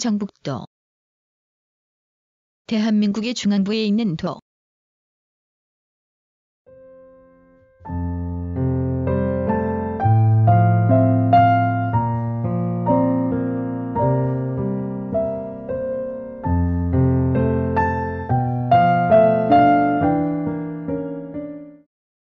충청북도 대한민국의 중앙부에 있는 도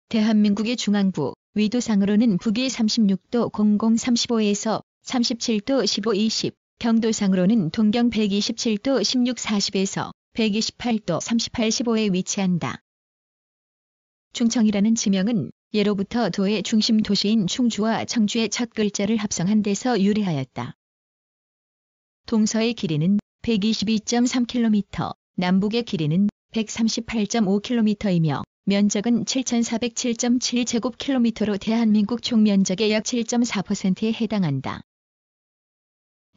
대한민국의 중앙부 위도상으로는 북위 36도 0035에서 37도 1520 경도상으로는 동경 127도 1640에서 128도 3815에 위치한다. 충청이라는 지명은 예로부터 도의 중심 도시인 충주와 청주의 첫 글자를 합성한 데서 유래하였다. 동서의 길이는 122.3km, 남북의 길이는 138.5km이며 면적은 7,407.7제곱킬로미터로 대한민국 총면적의 약 7.4%에 해당한다.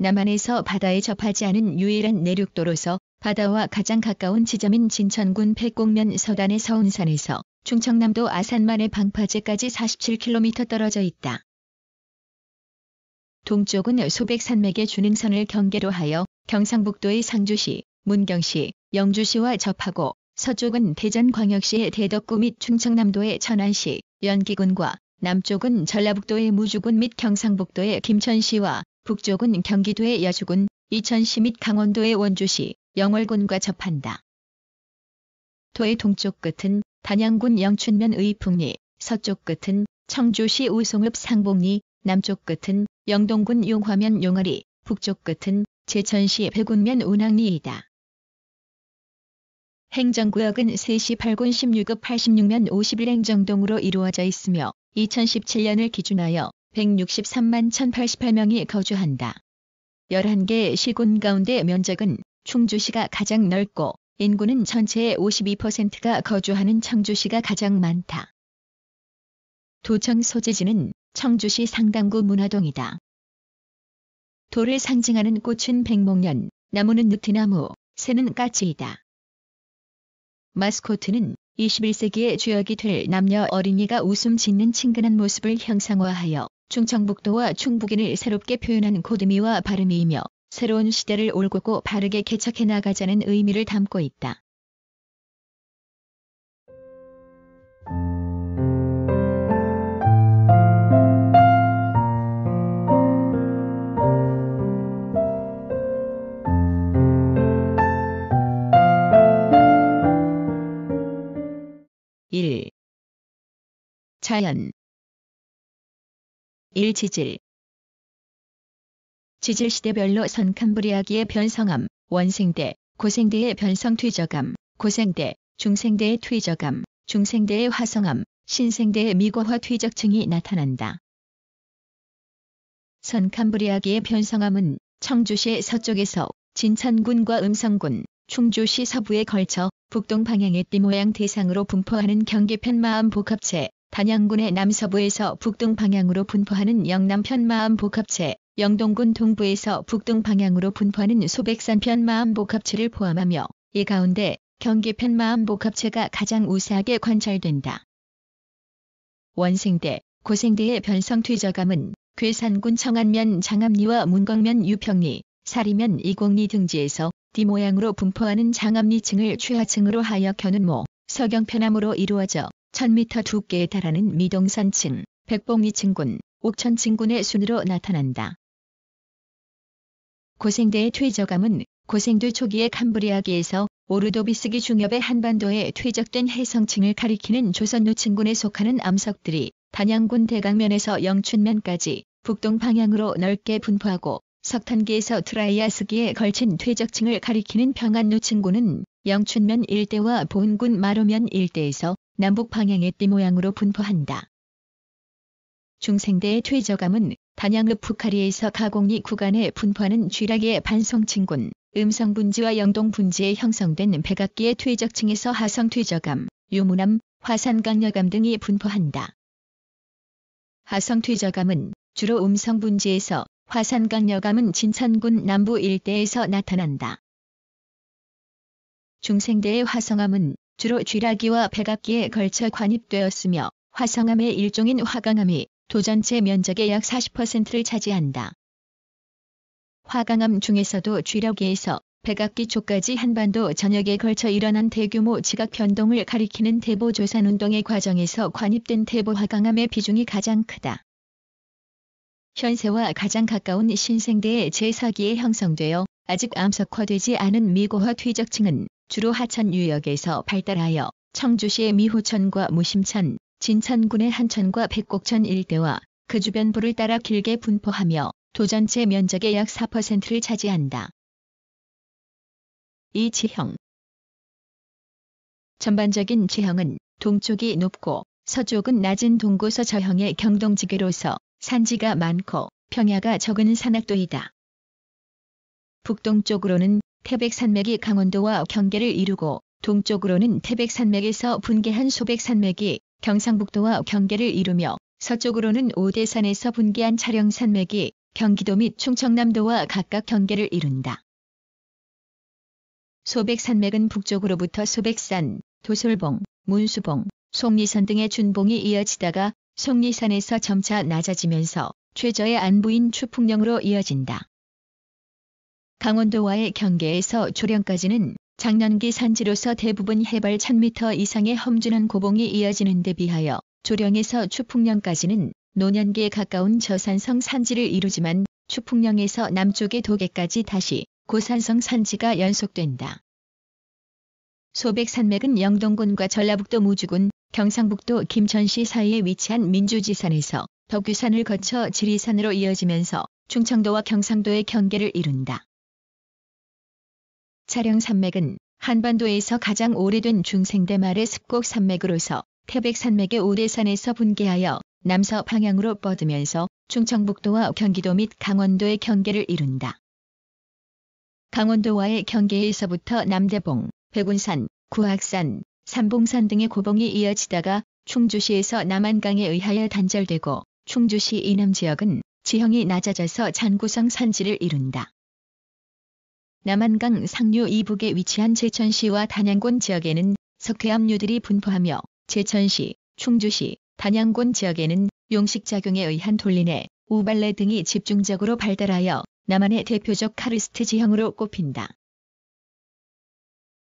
남한에서 바다에 접하지 않은 유일한 내륙도로서 바다와 가장 가까운 지점인 진천군 백곡면 서단의 서운산에서 충청남도 아산만의 방파제까지 47km 떨어져 있다. 동쪽은 소백산맥의 주능선을 경계로 하여 경상북도의 상주시, 문경시, 영주시와 접하고 서쪽은 대전광역시의 대덕구 및 충청남도의 천안시, 연기군과 남쪽은 전라북도의 무주군 및 경상북도의 김천시와 북쪽은 경기도의 여주군, 이천시 및 강원도의 원주시, 영월군과 접한다. 도의 동쪽 끝은 단양군 영춘면의 풍리, 서쪽 끝은 청주시 우송읍 상봉리, 남쪽 끝은 영동군 용화면 용아리, 북쪽 끝은 제천시 백운면 운항리이다. 행정구역은 3시 8군 16급 86면 51행정동으로 이루어져 있으며 2017년을 기준하여 163만 1088명이 거주한다. 11개 시군 가운데 면적은 충주시가 가장 넓고 인구는 전체의 52%가 거주하는 청주시가 가장 많다. 도청 소재지는 청주시 상당구 문화동이다. 도를 상징하는 꽃은 백목년 나무는 느티나무, 새는 까치이다. 마스코트는 21세기의 주역이 될 남녀 어린이가 웃음 짓는 친근한 모습을 형상화하여 충청북도와 충북인을 새롭게 표현한 고드미와 발음이이며 새로운 시대를 올곧고 바르게 개척해 나가자는 의미를 담고 있다. 자연 1. 지질 지질 시대별로 선캄브리아기의 변성암, 원생대, 고생대의 변성 퇴적암, 고생대, 중생대의 퇴적암, 중생대의 화성암, 신생대의 미고화 퇴적증이 나타난다. 선캄브리아기의 변성암은 청주시 서쪽에서 진천군과 음성군, 충주시 서부에 걸쳐 북동 방향의 띠 모양 대상으로 분포하는 경계편 마음 복합체 단양군의 남서부에서 북동 방향으로 분포하는 영남 편마음 복합체, 영동군 동부에서 북동 방향으로 분포하는 소백산 편마음 복합체를 포함하며 이 가운데 경계 편마음 복합체가 가장 우세하게 관찰된다. 원생대, 고생대의 변성 퇴저감은 괴산군 청안면 장암리와 문광면 유평리, 사리면 이곡리 등지에서 D 모양으로 분포하는 장암리층을 최하층으로 하여 겨눈모, 서경편암으로 이루어져 1000m 두께에 달하는 미동산층, 백봉이층군, 옥천층군의 순으로 나타난다. 고생대의 퇴적암은 고생대 초기의 캄브리아기에서 오르도비스기 중엽의 한반도에 퇴적된 해성층을 가리키는 조선노층군에 속하는 암석들이 단양군 대강면에서 영춘면까지 북동 방향으로 넓게 분포하고 석탄기에서 트라이아스기에 걸친 퇴적층을 가리키는 평안노층군은 영춘면 일대와 보은군마루면 일대에서 남북 방향의 띠 모양으로 분포한다. 중생대의 퇴저감은 단양읍 북카리에서 가공리 구간에 분포하는 쥐락의 반성층군, 음성분지와 영동분지에 형성된 백악기의 퇴적층에서 하성퇴저감, 유무남, 화산강여감 등이 분포한다. 하성퇴저감은 주로 음성분지에서 화산강여감은 진천군 남부 일대에서 나타난다. 중생대의 화성암은 주로 쥐라기와 백악기에 걸쳐 관입되었으며 화성암의 일종인 화강암이 도전체 면적의 약 40%를 차지한다. 화강암 중에서도 쥐라기에서 백악기 초까지 한반도 전역에 걸쳐 일어난 대규모 지각 변동을 가리키는 대보 조산 운동의 과정에서 관입된 대보 화강암의 비중이 가장 크다. 현세와 가장 가까운 신생대의 제4기에 형성되어 아직 암석화되지 않은 미고화 퇴적층은 주로 하천 유역에서 발달하여 청주시의 미호천과 무심천, 진천군의 한천과 백곡천 일대와 그 주변부를 따라 길게 분포하며 도전체 면적의 약 4%를 차지한다. 이 지형 전반적인 지형은 동쪽이 높고 서쪽은 낮은 동고서 저형의 경동지계로서 산지가 많고 평야가 적은 산악도이다. 북동쪽으로는 태백산맥이 강원도와 경계를 이루고 동쪽으로는 태백산맥에서 분개한 소백산맥이 경상북도와 경계를 이루며 서쪽으로는 오대산에서 분개한 차령산맥이 경기도 및 충청남도와 각각 경계를 이룬다. 소백산맥은 북쪽으로부터 소백산, 도솔봉, 문수봉, 속리산 등의 준봉이 이어지다가 속리산에서 점차 낮아지면서 최저의 안부인 추풍령으로 이어진다. 강원도와의 경계에서 조령까지는 작년기 산지로서 대부분 해발 1000m 이상의 험준한 고봉이 이어지는 데 비하여 조령에서 추풍령까지는 노년기에 가까운 저산성 산지를 이루지만 추풍령에서 남쪽의 도계까지 다시 고산성 산지가 연속된다. 소백산맥은 영동군과 전라북도 무주군, 경상북도 김천시 사이에 위치한 민주지산에서 덕유산을 거쳐 지리산으로 이어지면서 충청도와 경상도의 경계를 이룬다. 차령 산맥은 한반도에서 가장 오래된 중생대 말의 습곡 산맥으로서 태백 산맥의 오대산에서 분개하여 남서 방향으로 뻗으면서 충청북도와 경기도 및 강원도의 경계를 이룬다. 강원도와의 경계에서부터 남대봉, 백운산, 구악산, 삼봉산 등의 고봉이 이어지다가 충주시에서 남한강에 의하여 단절되고 충주시 이남 지역은 지형이 낮아져서 잔구성 산지를 이룬다. 남한강 상류 이북에 위치한 제천시와 단양군 지역에는 석회암류들이 분포하며 제천시, 충주시, 단양군 지역에는 용식작용에 의한 돌리네, 우발레 등이 집중적으로 발달하여 남한의 대표적 카르스트 지형으로 꼽힌다.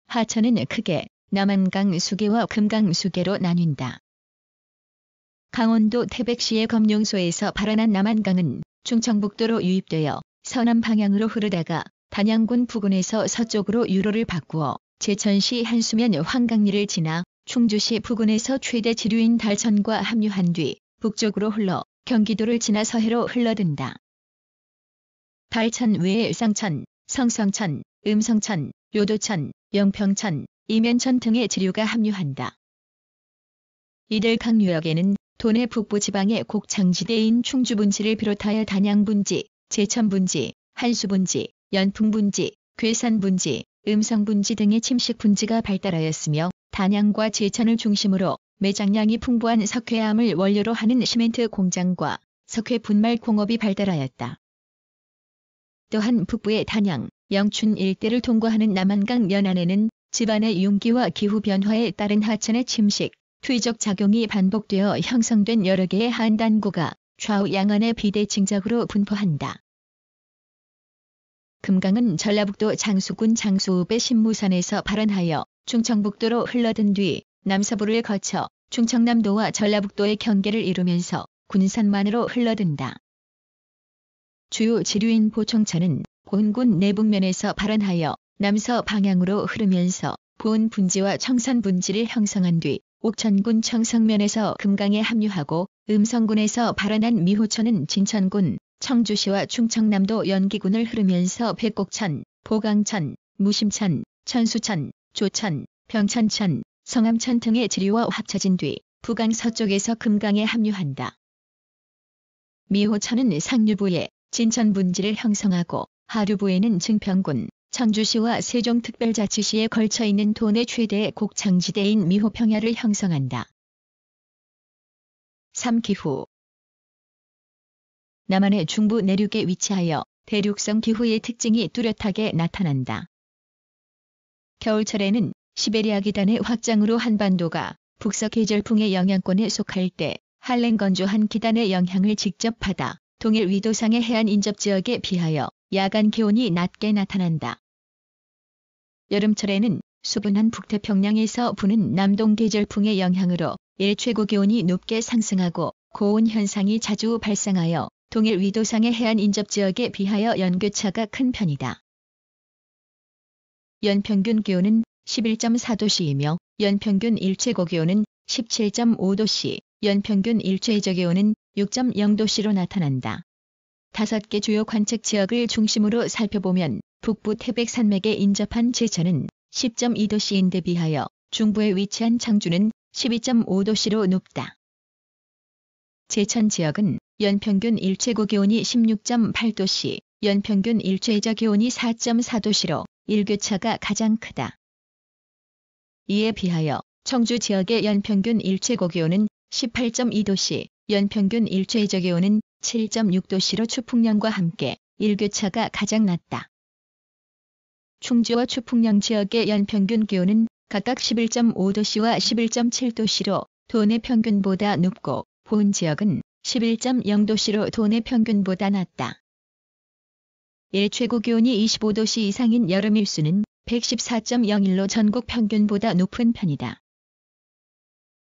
하천은 크게 남한강 수계와 금강 수계로 나뉜다. 강원도 태백시의 검룡소에서 발원한 남한강은 충청북도로 유입되어 서남 방향으로 흐르다가 단양군 부근에서 서쪽으로 유로를 바꾸어 제천시 한수면 황강리를 지나 충주시 부근에서 최대 지류인 달천과 합류한 뒤 북쪽으로 흘러 경기도를 지나 서해로 흘러든다. 달천 외에 상천, 성성천, 음성천, 요도천, 영평천, 이면천 등의 지류가 합류한다. 이들 각 유역에는 도내 북부 지방의 곡창지대인 충주분지를 비롯하여 단양분지, 제천분지, 한수분지, 연풍분지, 괴산분지, 음성분지 등의 침식분지가 발달하였으며 단양과 제천을 중심으로 매장량이 풍부한 석회암을 원료로 하는 시멘트 공장과 석회 분말 공업이 발달하였다. 또한 북부의 단양, 영춘 일대를 통과하는 남한강 연안에는 집안의 융기와 기후 변화에 따른 하천의 침식, 투 퇴적 작용이 반복되어 형성된 여러 개의 한단구가 좌우 양안의 비대칭적으로 분포한다. 금강은 전라북도 장수군 장수읍의 신무산에서 발원하여 충청북도로 흘러든 뒤 남서부를 거쳐 충청남도와 전라북도의 경계를 이루면서 군산만으로 흘러든다. 주요 지류인 보청천은 본군 내북면에서 발원하여 남서 방향으로 흐르면서 보은 분지와 청산 분지를 형성한 뒤 옥천군 청성면에서 금강에 합류하고 음성군에서 발원한 미호천은 진천군 청주시와 충청남도 연기군을 흐르면서 백곡천, 보강천, 무심천, 천수천, 조천, 병천천, 성암천 등의 지류와 합쳐진 뒤 부강 서쪽에서 금강에 합류한다. 미호천은 상류부에 진천 분지를 형성하고 하류부에는 증평군, 청주시와 세종특별자치시에 걸쳐 있는 도내 최대의 곡창지대인 미호평야를 형성한다. 3기후 남한의 중부 내륙에 위치하여 대륙성 기후의 특징이 뚜렷하게 나타난다. 겨울철에는 시베리아 기단의 확장으로 한반도가 북서 계절풍의 영향권에 속할 때 한랭 건조한 기단의 영향을 직접 받아 동일 위도상의 해안 인접 지역에 비하여 야간 기온이 낮게 나타난다. 여름철에는 수분한 북태평양에서 부는 남동 계절풍의 영향으로 일 최고 기온이 높게 상승하고 고온 현상이 자주 발생하여 동일 위도상의 해안 인접 지역에 비하여 연교차가 큰 편이다. 연평균 기온은 11.4도씨이며 연평균 일체고 기온은 17.5도씨, 연평균 일체이저 기온은 6.0도씨로 나타난다. 다섯 개 주요 관측 지역을 중심으로 살펴보면 북부 태백 산맥에 인접한 제천은 10.2도씨인데 비하여 중부에 위치한 창주는 12.5도씨로 높다. 제천 지역은 연평균 일체고 기온이 1 6 8도씨 연평균 일체이자 기온이 4 4도씨로 일교차가 가장 크다. 이에 비하여 청주 지역의 연평균 일체고 기온은 1 8 2도씨 연평균 일체이자 기온은 7 6도씨로추풍량과 함께 일교차가 가장 낮다. 충주와 추풍량 지역의 연평균 기온은 각각 11.5도씨와 11.7도씨로 도내 평균보다 높고 본 지역은 11.0도씨로 도내 평균보다 낮다. 1. 최고 기온이 25도씨 이상인 여름 일수는 114.01로 전국 평균보다 높은 편이다.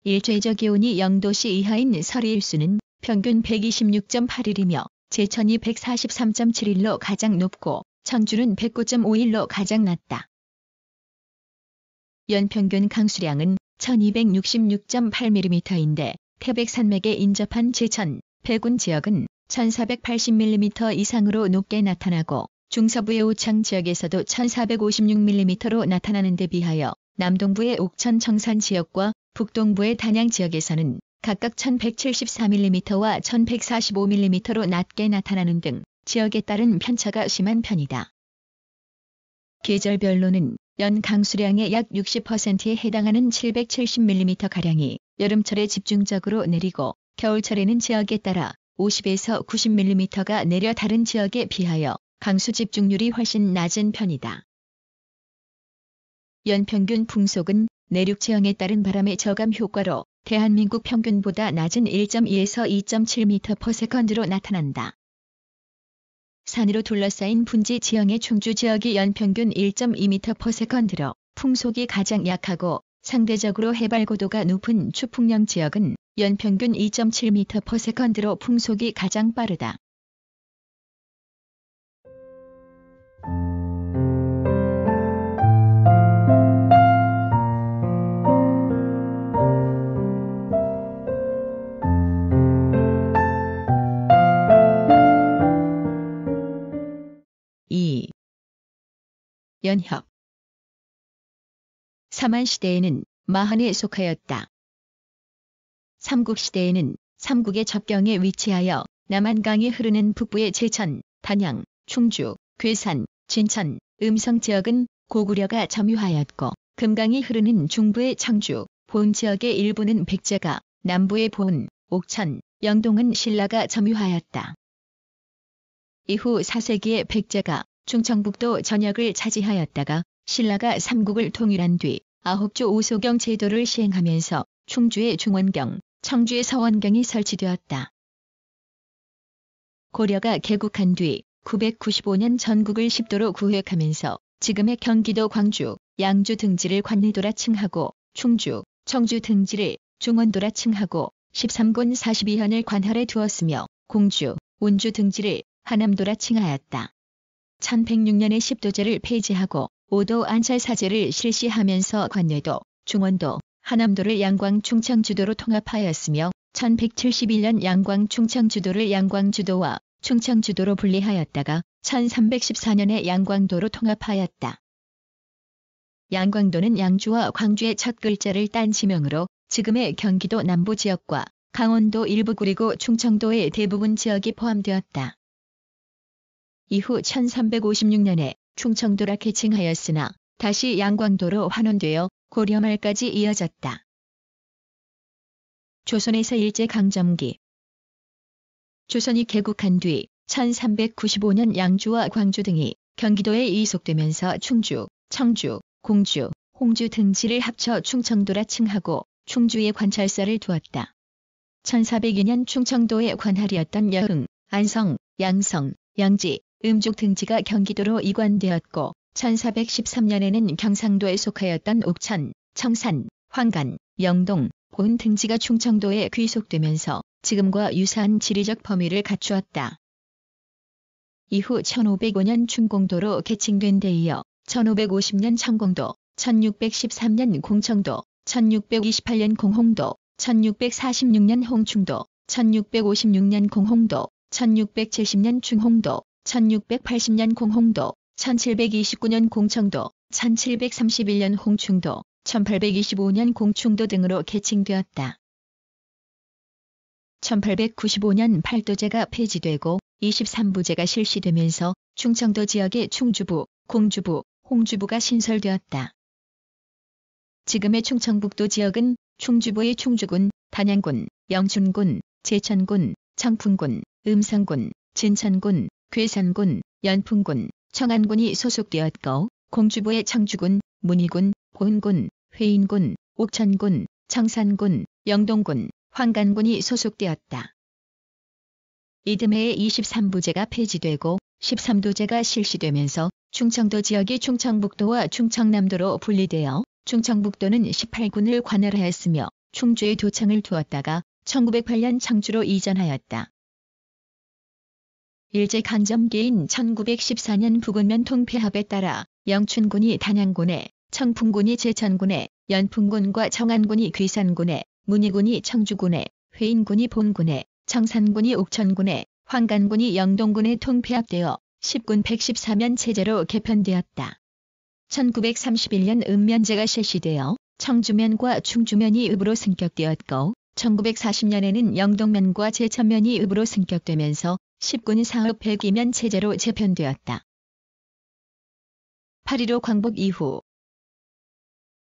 1. 최저 기온이 0도씨 이하인 서리 일수는 평균 126.81이며 제천이 143.71로 가장 높고 청주는 109.51로 가장 낮다. 연평균 강수량은 1266.8mm인데 태백산맥에 인접한 제천, 백운 지역은 1480mm 이상으로 높게 나타나고 중서부의 우창 지역에서도 1456mm로 나타나는 데 비하여 남동부의 옥천 청산 지역과 북동부의 단양 지역에서는 각각 1174mm와 1145mm로 낮게 나타나는 등 지역에 따른 편차가 심한 편이다. 계절별로는 연 강수량의 약 60%에 해당하는 770mm가량이 여름철에 집중적으로 내리고 겨울철에는 지역에 따라 50에서 90mm가 내려 다른 지역에 비하여 강수 집중률이 훨씬 낮은 편이다. 연평균 풍속은 내륙 지형에 따른 바람의 저감 효과로 대한민국 평균보다 낮은 1.2에서 2.7m/s로 나타난다. 산으로 둘러싸인 분지 지형의 충주 지역이 연평균 1.2m/s로 풍속이 가장 약하고 상대적으로 해발 고도가 높은 추풍령 지역은 연평균 2.7m/s로 풍속이 가장 빠르다. 연협 사만 시대에는 마한에 속하였다. 삼국 시대에는 삼국의 접경에 위치하여 남한강이 흐르는 북부의 제천, 단양, 충주, 괴산, 진천, 음성 지역은 고구려가 점유하였고 금강이 흐르는 중부의 창주본 지역의 일부는 백제가, 남부의 본, 옥천, 영동은 신라가 점유하였다. 이후 4세기에 백제가 충청북도 전역을 차지하였다가 신라가 삼국을 통일한 뒤 아홉조 오소경 제도를 시행하면서 충주의 중원경, 청주의 서원경이 설치되었다. 고려가 개국한 뒤 995년 전국을 10도로 구획하면서 지금의 경기도 광주, 양주 등지를 관리도라 칭하고 충주, 청주 등지를 중원도라 칭하고 13군 42현을 관할해 두었으며 공주, 온주 등지를 하남도라 칭하였다. 1106년에 10도제를 폐지하고 오도 안철 사제를 실시하면서 관내도, 중원도, 하남도를 양광 충청주도로 통합하였으며 1171년 양광 충청주도를 양광주도와 충청주도로 분리하였다가 1314년에 양광도로 통합하였다. 양광도는 양주와 광주의 첫 글자를 딴 지명으로 지금의 경기도 남부 지역과 강원도 일부 그리고 충청도의 대부분 지역이 포함되었다. 이후 1356년에 충청도라 개칭하였으나 다시 양광도로 환원되어 고려말까지 이어졌다. 조선에서 일제강점기 조선이 개국한 뒤 1395년 양주와 광주 등이 경기도에 이속되면서 충주, 청주, 공주, 홍주 등지를 합쳐 충청도라 칭하고 충주에 관찰사를 두었다. 1402년 충청도에 관할이었던 여흥, 안성, 양성, 양지, 음족 등지가 경기도로 이관되었고 1413년에는 경상도에 속하였던 옥천, 청산, 황간, 영동, 본 등지가 충청도에 귀속되면서 지금과 유사한 지리적 범위를 갖추었다. 이후 1505년 충공도로 개칭된 데 이어 1550년 청공도, 1613년 공청도, 1628년 공홍도, 1646년 홍충도, 1656년 공홍도, 1670년 충홍도 1680년 공홍도, 1729년 공청도, 1731년 홍충도, 1825년 공충도 등으로 개칭되었다. 1895년 팔도제가 폐지되고 23부제가 실시되면서 충청도 지역의 충주부, 공주부, 홍주부가 신설되었다. 지금의 충청북도 지역은 충주부의 충주군, 단양군, 영춘군, 제천군, 청풍군, 음성군, 진천군, 괴산군, 연풍군, 청안군이 소속되었고 공주부의 청주군, 문희군, 고은군 회인군, 옥천군, 청산군, 영동군, 황간군이 소속되었다. 이듬해에 23부제가 폐지되고 13도제가 실시되면서 충청도 지역이 충청북도와 충청남도로 분리되어 충청북도는 18군을 관할하였으며 충주에 도청을 두었다가 1908년 청주로 이전하였다. 일제간점기인 1914년 북은면 통폐합에 따라 영춘군이 단양군에, 청풍군이 제천군에, 연풍군과 청안군이 귀산군에, 문희군이 청주군에, 회인군이 본군에, 청산군이 옥천군에, 황간군이 영동군에 통폐합되어 10군 114면 체제로 개편되었다. 1931년 읍면제가 실시되어 청주면과 충주면이 읍으로 승격되었고 1940년에는 영동면과 제천면이 읍으로 승격되면서 1 9군 상업 100이면 체제로 재편되었다. 8.15 광복 이후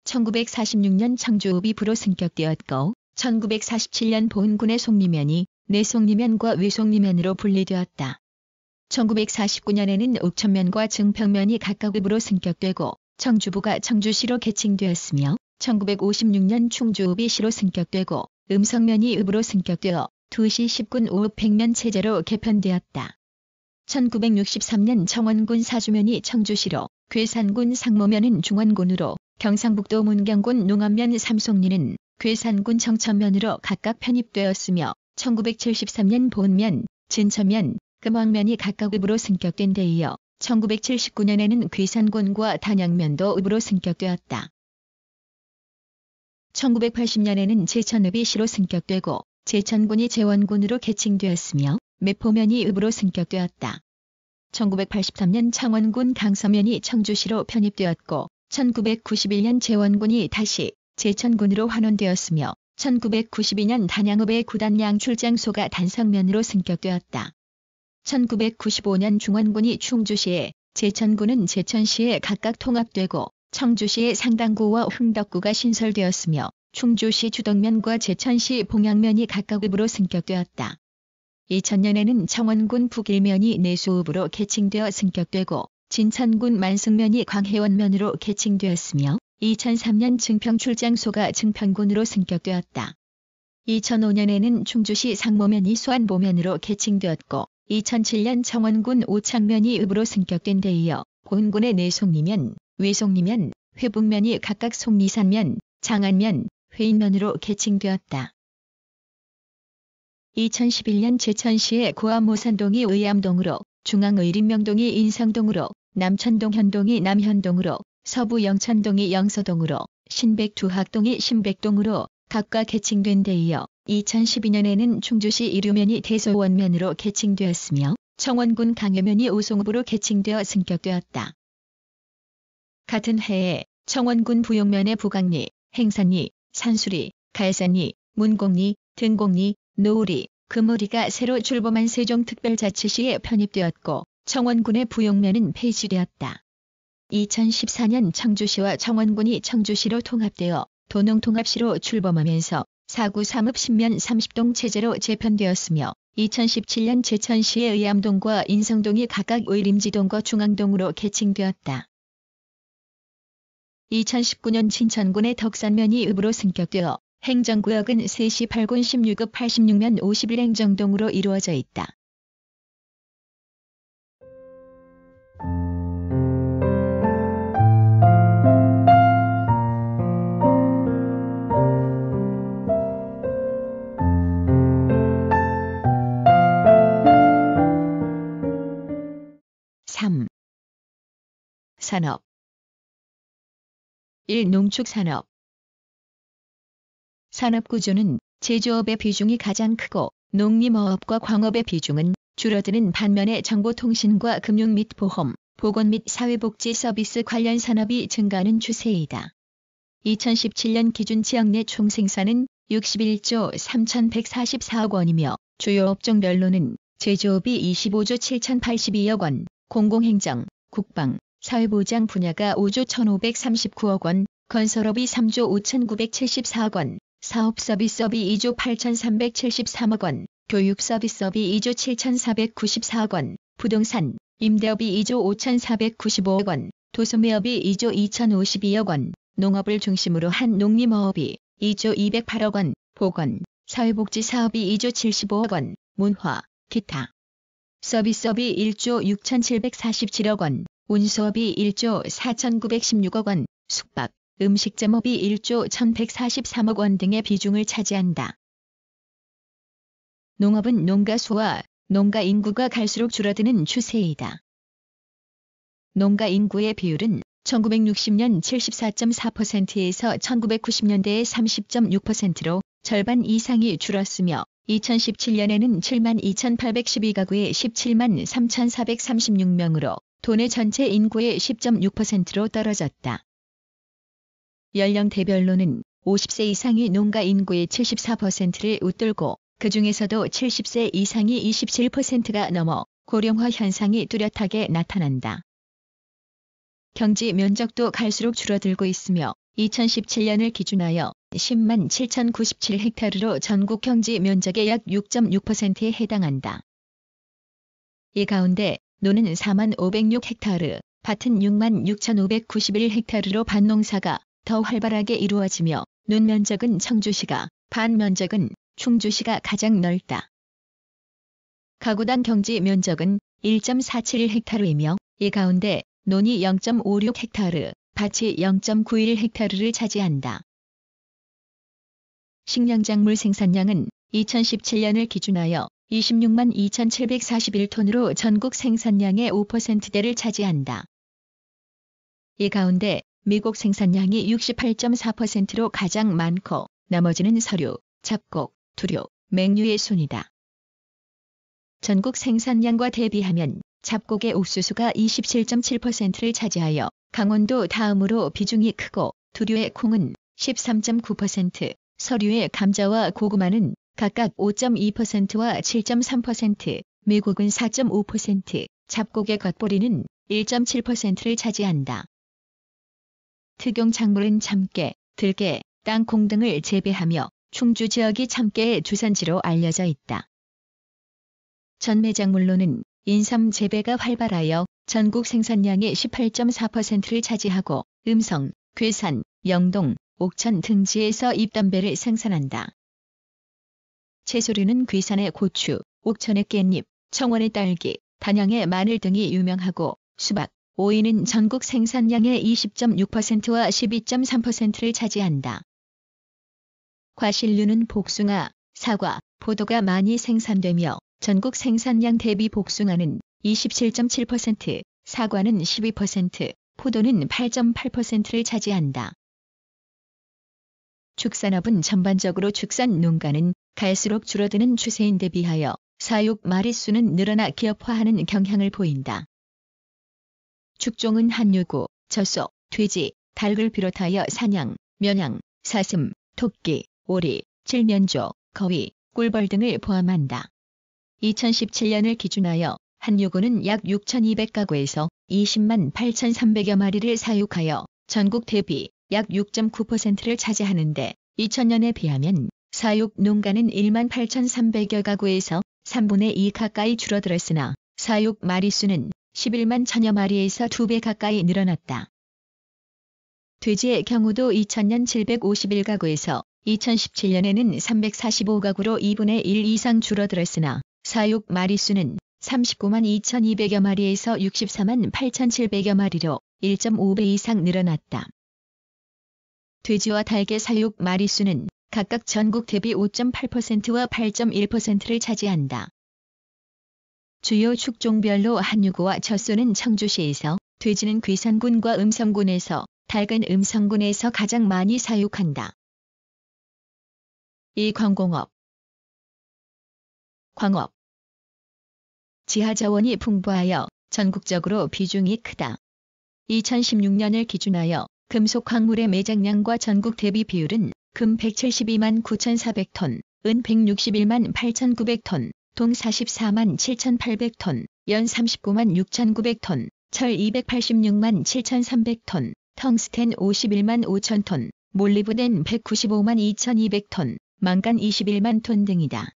1946년 청주읍이불로 승격되었고 1947년 보은군의 속리면이 내속리면과 외속리면으로 분리되었다. 1949년에는 옥천면과 증평면이 각각 읍으로 승격되고 청주부가 청주시로 개칭되었으며 1956년 충주읍이 시로 승격되고 음성면이 읍으로 승격되어 2시 1 0분 오후 1 0 0년 체제로 개편되었다. 1963년 청원군 사주면이 청주시로, 괴산군 상모면은 중원군으로, 경상북도 문경군 농암면 삼송리는 괴산군 청천면으로 각각 편입되었으며 1973년 본면, 진천면, 금왕면이 각각 읍으로 승격된 데 이어 1979년에는 괴산군과 단양면도 읍으로 승격되었다. 1980년에는 제천읍이 시로 승격되고 제천군이 제원군으로 개칭되었으며 매포면이 읍으로 승격되었다. 1983년 창원군 강서면이 청주시로 편입되었고 1991년 제원군이 다시 제천군으로 환원되었으며 1992년 단양읍의 구단량 출장소가 단성면으로 승격되었다. 1995년 중원군이 충주시에 제천군은 제천시에 각각 통합되고 청주시의 상당구와 흥덕구가 신설되었으며 충주시 주덕면과 제천시 봉양면이 각각읍으로 승격되었다. 2000년에는 청원군 북일면이 내수읍으로 개칭되어 승격되고 진천군 만승면이 광해원면으로 개칭되었으며 2003년 증평 출장소가 증평군으로 승격되었다. 2005년에는 충주시 상모면이 수안보면으로 개칭되었고 2007년 청원군 오창면이 읍으로 승격된 데 이어 고군의 내송리면, 외송리면, 회북면이 각각 송리산면, 장안면, 회인면으로 개칭되었다. 2011년 제천시의 고암모산동이 의암동으로, 중앙의림명동이 인상동으로, 남천동 현동이 남현동으로, 서부 영천동이 영서동으로, 신백두학동이 신백동으로 각각 개칭된 데 이어 2012년에는 충주시 이류면이 대소원면으로 개칭되었으며 청원군 강여면이 우송읍으로 개칭되어 승격되었다. 같은 해에 청원군 부용면의 부강리, 행산리, 산수리, 갈산이 문곡리, 등곡리, 노우리, 금오리가 새로 출범한 세종특별자치시에 편입되었고 청원군의 부용면은 폐지되었다. 2014년 청주시와 청원군이 청주시로 통합되어 도농통합시로 출범하면서 사구 삼읍 10면 30동 체제로 재편되었으며 2017년 제천시의 의암동과 인성동이 각각 의림지동과 중앙동으로 개칭되었다. 2019년 진천군의 덕산면이 읍으로 승격되어 행정구역은 3시 8군 16급 86면 51 행정동으로 이루어져 있다. 산업 1. 농축산업 산업구조는 제조업의 비중이 가장 크고 농림어업과 광업의 비중은 줄어드는 반면에 정보통신과 금융 및 보험, 보건 및 사회복지 서비스 관련 산업이 증가하는 추세이다. 2017년 기준 지역 내 총생산은 61조 3,144억 원이며 주요 업종별로는 제조업이 25조 7,082억 원, 공공행정, 국방, 사회보장 분야가 5조 1,539억 원, 건설업이 3조 5,974억 원, 사업서비스업이 2조 8,373억 원, 교육서비스업이 2조 7,494억 원, 부동산, 임대업이 2조 5,495억 원, 도소매업이 2조 2,052억 원, 농업을 중심으로 한 농림어업이 2조 208억 원, 보건, 사회복지 사업이 2조 75억 원, 문화, 기타, 서비스업이 1조 6,747억 원, 운수업이 1조 4,916억 원, 숙박, 음식 점업이 1조 1,143억 원 등의 비중을 차지한다. 농업은 농가 수와 농가 인구가 갈수록 줄어드는 추세이다. 농가 인구의 비율은 1960년 74.4%에서 1990년대의 30.6%로 절반 이상이 줄었으며 2017년에는 7만 2,812가구에 17만 3,436명으로 도내 전체 인구의 10.6%로 떨어졌다. 연령대별로는 50세 이상이 농가 인구의 74%를 웃돌고 그 중에서도 70세 이상이 27%가 넘어 고령화 현상이 뚜렷하게 나타난다. 경지 면적도 갈수록 줄어들고 있으며 2017년을 기준하여 10만 7,097헥타르로 전국 경지 면적의 약 6.6%에 해당한다. 이 가운데 논은 4만 506헥타르, 밭은 6만 6,591헥타르로 반농사가 더 활발하게 이루어지며 논 면적은 청주시가, 반 면적은 충주시가 가장 넓다. 가구당 경지 면적은 1.471헥타르이며 이 가운데 논이 0.56헥타르, 밭이 0.91헥타르를 차지한다. 식량작물 생산량은 2017년을 기준하여 26만 2,741톤으로 전국 생산량의 5%대를 차지한다. 이 가운데 미국 생산량이 68.4%로 가장 많고 나머지는 서류, 잡곡, 두류, 맹류의 순이다. 전국 생산량과 대비하면 잡곡의 옥수수가 27.7%를 차지하여 강원도 다음으로 비중이 크고 두류의 콩은 13.9%, 서류의 감자와 고구마는 각각 5.2%와 7.3%, 미국은 4.5%, 잡곡의 겉보리는 1.7%를 차지한다. 특용 작물은 참깨, 들깨, 땅콩 등을 재배하며 충주 지역이 참깨의 주산지로 알려져 있다. 전매작물로는 인삼 재배가 활발하여 전국 생산량의 18.4%를 차지하고 음성, 괴산, 영동, 옥천 등지에서 입담배를 생산한다. 채소류는 귀산의 고추, 옥천의 깻잎, 청원의 딸기, 단양의 마늘 등이 유명하고 수박, 오이는 전국 생산량의 20.6%와 12.3%를 차지한다. 과실류는 복숭아, 사과, 포도가 많이 생산되며 전국 생산량 대비 복숭아는 27.7%, 사과는 12%, 포도는 8.8%를 차지한다. 축산업은 전반적으로 축산 농가는 갈수록 줄어드는 추세인 데 비하여 사육 마리수는 늘어나 기업화하는 경향을 보인다. 축종은 한유구, 젖소, 돼지, 닭을 비롯하여 사냥, 면양, 사슴, 토끼, 오리, 칠면조, 거위, 꿀벌 등을 포함한다. 2017년을 기준하여 한유구는 약 6,200가구에서 20만 8,300여 마리를 사육하여 전국 대비 약 6.9%를 차지하는데 2000년에 비하면 사육 농가는 1만 8,300여 가구에서 3분의 2 가까이 줄어들었으나 사육 마리수는 11만 천여 마리에서 2배 가까이 늘어났다. 돼지의 경우도 2000년 751가구에서 2017년에는 345가구로 2분의 1 이상 줄어들었으나 사육 마리수는 39만 2200여 마리에서 64만 8700여 마리로 1.5배 이상 늘어났다. 돼지와 달걀 사육 마리수는 각각 전국 대비 5.8%와 8.1%를 차지한다. 주요 축종별로 한유구와 젖소는 청주시에서, 돼지는 귀산군과 음성군에서, 닭은 음성군에서 가장 많이 사육한다. 이 광공업 광업 지하 자원이 풍부하여 전국적으로 비중이 크다. 2016년을 기준하여 금속 광물의 매장량과 전국 대비 비율은 금 172만 9,400톤, 은 161만 8,900톤, 동 44만 7,800톤, 연 39만 6,900톤, 철 286만 7,300톤, 텅스텐 51만 5,000톤, 몰리브덴 195만 2,200톤, 망간 21만 톤 등이다.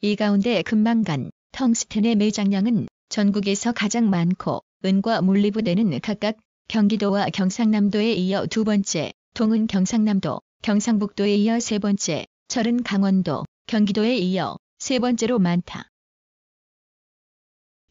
이 가운데 금망간, 텅스텐의 매장량은 전국에서 가장 많고 은과 몰리브덴은 각각 경기도와 경상남도에 이어 두 번째, 동은 경상남도, 경상북도에 이어 세 번째, 철은 강원도, 경기도에 이어 세 번째로 많다.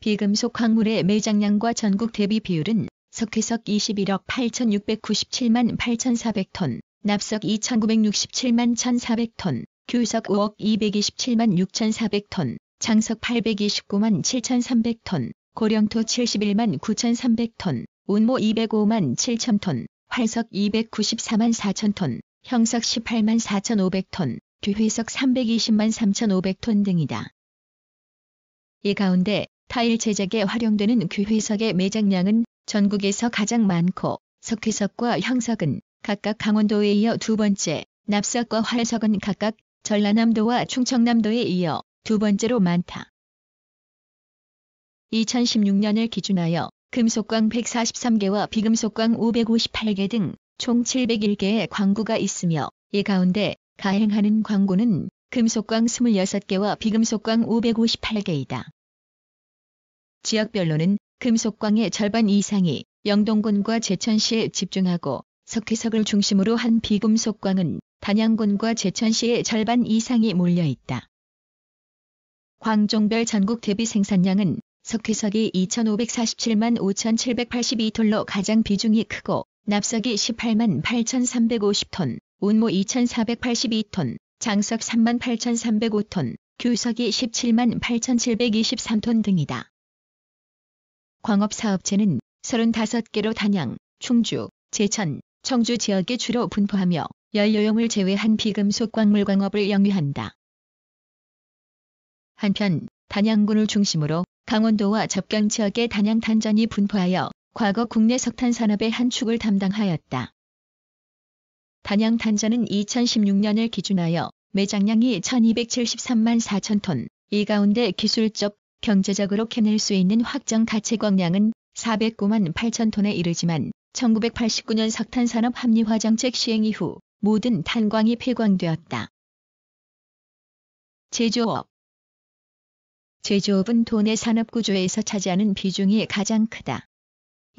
비금속 광물의 매장량과 전국 대비 비율은 석회석 21억 8,697만 8,400톤, 납석 2,967만 1,400톤, 규석 5억 227만 6,400톤, 장석 829만 7,300톤, 고령토 71만 9,300톤, 운모 205만 7,000톤, 활석 294만 4천 톤, 형석 18만 4,500톤, 뒤회석 320만 3,500 톤 등이다. 이 가운데 타일 제작에 활용되는 귀회석의 매장량은 전국에서 가장 많고 석회석과 형석은 각각 강원도에 이어 두 번째, 납석과 활석은 각각 전라남도와 충청남도에 이어 두 번째로 많다. 2016년을 기준하여 금속광 143개와 비금속광 558개 등 총 701개의 광구가 있으며 이 가운데 가행하는 광구는 금속광 26개와 비금속광 558개이다. 지역별로는 금속광의 절반 이상이 영동군과 제천시에 집중하고 석회석을 중심으로 한 비금속광은 단양군과 제천시의 절반 이상이 몰려있다. 광종별 전국 대비 생산량은 석회석이 2,547만 5,782톤로 가장 비중이 크고 납석이 18만 8,350톤, 온모 2,482톤, 장석 3만 8,305톤, 규석이 17만 8,723톤 등이다. 광업사업체는 35개로 단양, 충주, 제천, 청주 지역에 주로 분포하며 연료용을 제외한 비금속 광물광업을 영위한다. 한편 단양군을 중심으로 강원도와 접경 지역의 단양 탄전이 분포하여 과거 국내 석탄 산업의 한 축을 담당하였다. 단양 탄전은 2016년을 기준하여 매장량이 1273만 4천 톤, 이 가운데 기술적, 경제적으로 캐낼 수 있는 확정 가치 광량은 409만 8천 톤에 이르지만 1989년 석탄산업 합리화 정책 시행 이후 모든 탄광이 폐광되었다. 제조업 제조업은 돈의 산업구조에서 차지하는 비중이 가장 크다.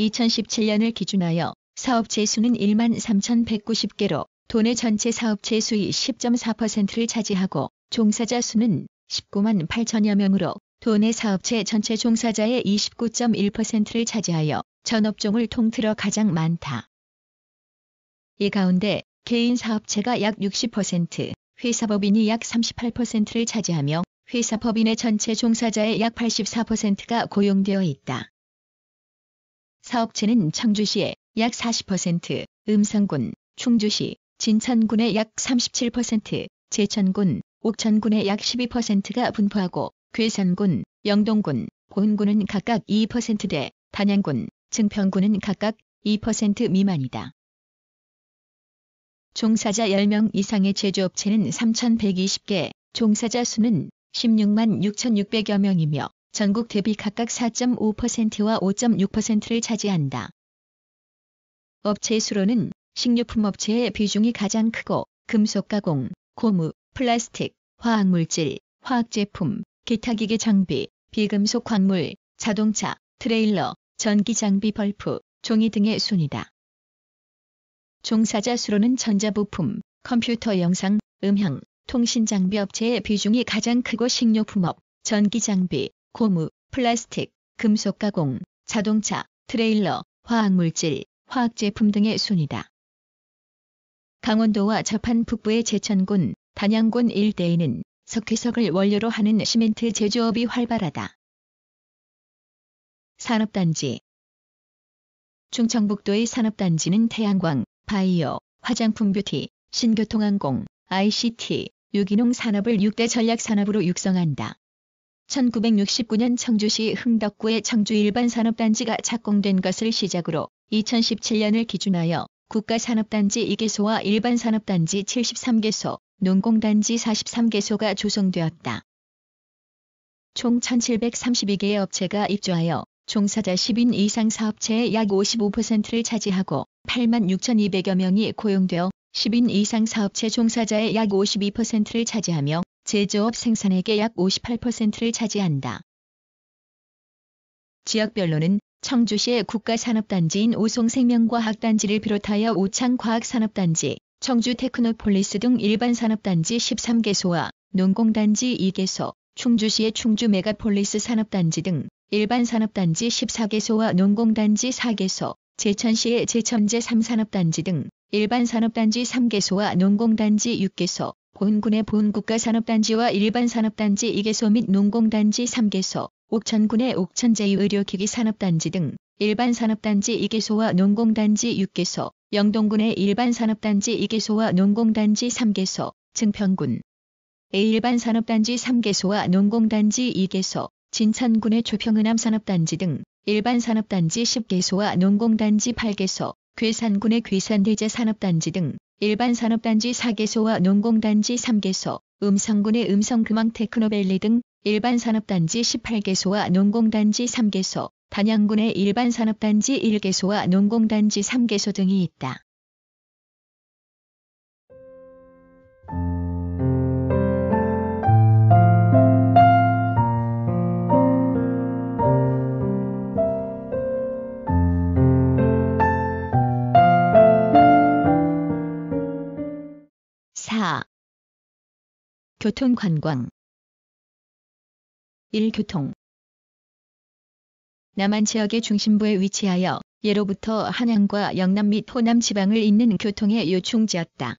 2017년을 기준하여 사업체 수는 1만 3,190개로 돈의 전체 사업체 수의 10.4%를 차지하고 종사자 수는 19만 8천여 명으로 돈의 사업체 전체 종사자의 29.1%를 차지하여 전업종을 통틀어 가장 많다. 이 가운데 개인 사업체가 약 60%, 회사법인이 약 38%를 차지하며 회사 법인의 전체 종사자의 약 84%가 고용되어 있다. 사업체는 청주시의 약 40%, 음성군, 충주시, 진천군의 약 37%, 제천군, 옥천군의 약 12%가 분포하고 괴산군, 영동군, 보은군은 각각 2%대 단양군, 증평군은 각각 2% 미만이다. 종사자 10명 이상의 제조업체는 3,120개, 종사자 수는 16만 6,600여 명이며 전국 대비 각각 4.5%와 5.6%를 차지한다. 업체 수로는 식료품업체의 비중이 가장 크고 금속 가공, 고무, 플라스틱, 화학물질, 화학제품, 기타기계 장비, 비금속 광물, 자동차, 트레일러, 전기장비 벌프, 종이 등의 순이다. 종사자 수로는 전자부품, 컴퓨터 영상, 음향, 통신장비 업체의 비중이 가장 크고 식료품업, 전기장비, 고무, 플라스틱, 금속 가공, 자동차, 트레일러, 화학물질, 화학제품 등의 순이다. 강원도와 접한 북부의 제천군, 단양군 일대에는 석회석을 원료로 하는 시멘트 제조업이 활발하다. 산업단지 충청북도의 산업단지는 태양광, 바이오, 화장품 뷰티, 신교통항공, ICT, 유기농 산업을 6대 전략 산업으로 육성한다. 1969년 청주시 흥덕구의 청주 일반 산업단지가 착공된 것을 시작으로 2017년을 기준하여 국가산업단지 2개소와 일반산업단지 73개소, 농공단지 43개소가 조성되었다. 총 1,732개의 업체가 입주하여 종사자 10인 이상 사업체의 약 55%를 차지하고 8만 6,200여 명이 고용되어 10인 이상 사업체 종사자의 약 52%를 차지하며 제조업 생산액의 약 58%를 차지한다. 지역별로는 청주시의 국가산업단지인 오송생명과학단지를 비롯하여 오창과학산업단지, 청주 테크노폴리스 등 일반산업단지 13개소와 농공단지 2개소, 충주시의 충주 메가폴리스 산업단지 등 일반산업단지 14개소와 농공단지 4개소, 제천시의 제천제 3산업단지 등 일반 산업단지 3개소와 농공단지 6개소, 본군의 본국가 산업단지와 일반 산업단지 2개소 및 농공단지 3개소, 옥천군의 옥천제의료기기 산업단지 등 일반 산업단지 2개소와 농공단지 6개소, 영동군의 일반 산업단지 2개소와 농공단지 3개소, 증평군 의 일반 산업단지 3개소와 농공단지 2개소, 진천군의 조평은암 산업단지 등 일반 산업단지 10개소와 농공단지 8개소, 괴산군의 괴산대제 산업단지 등 일반 산업단지 4개소와 농공단지 3개소, 음성군의 음성금왕 테크노밸리 등 일반 산업단지 18개소와 농공단지 3개소, 단양군의 일반 산업단지 1개소와 농공단지 3개소 등이 있다. 교통관광 1교통 남한 지역의 중심부에 위치하여 예로부터 한양과 영남 및 호남 지방을 잇는 교통의 요충지였다.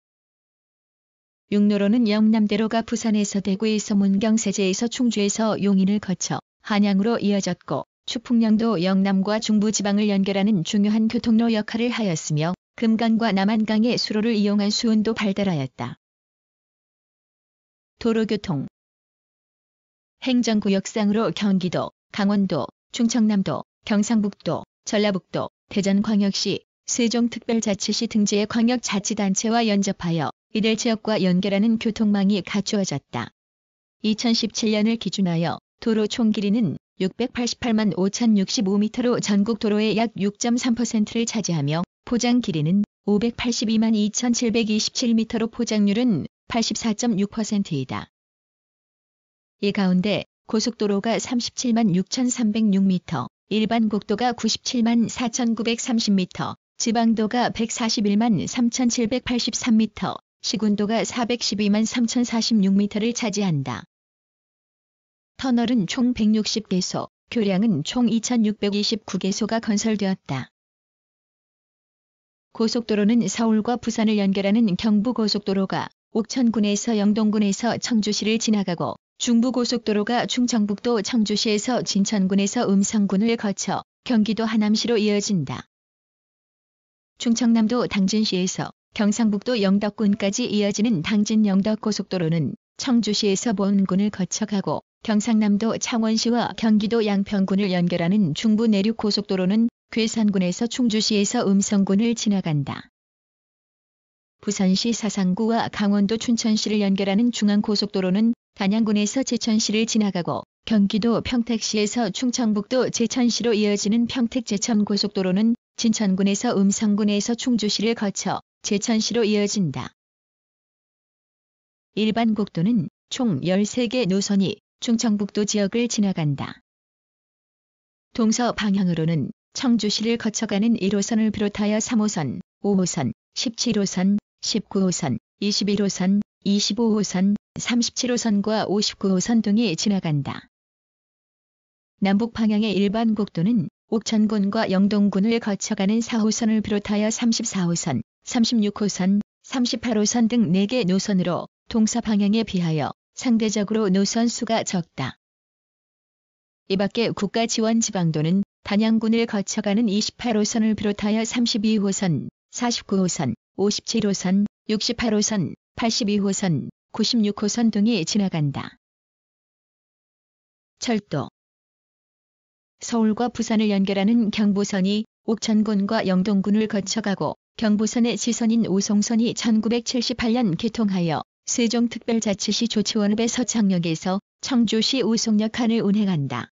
육로로는 영남대로가 부산에서 대구에서 문경 세제에서 충주에서 용인을 거쳐 한양으로 이어졌고 추풍령도 영남과 중부지방을 연결하는 중요한 교통로 역할을 하였으며 금강과 남한강의 수로를 이용한 수운도 발달하였다. 도로교통 행정구역상으로 경기도, 강원도, 충청남도, 경상북도, 전라북도, 대전광역시, 세종특별자치시 등지의 광역자치단체와 연접하여 이들 지역과 연결하는 교통망이 갖추어졌다. 2017년을 기준하여 도로 총 길이는 688만 5,065m로 전국 도로의 약 6.3%를 차지하며 포장 길이는 582만 2,727m로 포장률은 84.6%이다. 이 가운데 고속도로가 37만 6,306m, 일반 국도가 97만 4,930m, 지방도가 141만 3,783m, 시군도가 412만 3,046m를 차지한다. 터널은 총 160개소, 교량은 총 2,629개소가 건설되었다. 고속도로는 서울과 부산을 연결하는 경부고속도로가 옥천군에서 영동군에서 청주시를 지나가고 중부고속도로가 충청북도 청주시에서 진천군에서 음성군을 거쳐 경기도 하남시로 이어진다. 충청남도 당진시에서 경상북도 영덕군까지 이어지는 당진 영덕고속도로는 청주시에서 보군을 거쳐가고 경상남도 창원시와 경기도 양평군을 연결하는 중부 내륙고속도로는 괴산군에서 충주시에서 음성군을 지나간다. 부산시 사상구와 강원도 춘천시를 연결하는 중앙고속도로는 단양군에서 제천시를 지나가고 경기도 평택시에서 충청북도 제천시로 이어지는 평택 제천고속도로는 진천군에서 음성군에서 충주시를 거쳐 제천시로 이어진다. 일반 국도는 총 13개 노선이 충청북도 지역을 지나간다. 동서 방향으로는 청주시를 거쳐가는 1호선을 비롯하여 3호선, 5호선, 17호선, 19호선, 21호선, 25호선, 37호선과 59호선 등이 지나간다. 남북 방향의 일반 국도는 옥천군과 영동군을 거쳐가는 4호선을 비롯하여 34호선, 36호선, 38호선 등 4개 노선으로 동사 방향에 비하여 상대적으로 노선 수가 적다. 이 밖에 국가 지원 지방도는 단양군을 거쳐가는 28호선을 비롯하여 32호선, 49호선, 57호선, 68호선, 82호선, 96호선 등이 지나간다. 철도 서울과 부산을 연결하는 경부선이 옥천군과 영동군을 거쳐가고 경부선의 지선인 오송선이 1978년 개통하여 세종특별자치시 조치원읍의 서창역에서 청주시 오송역 간을 운행한다.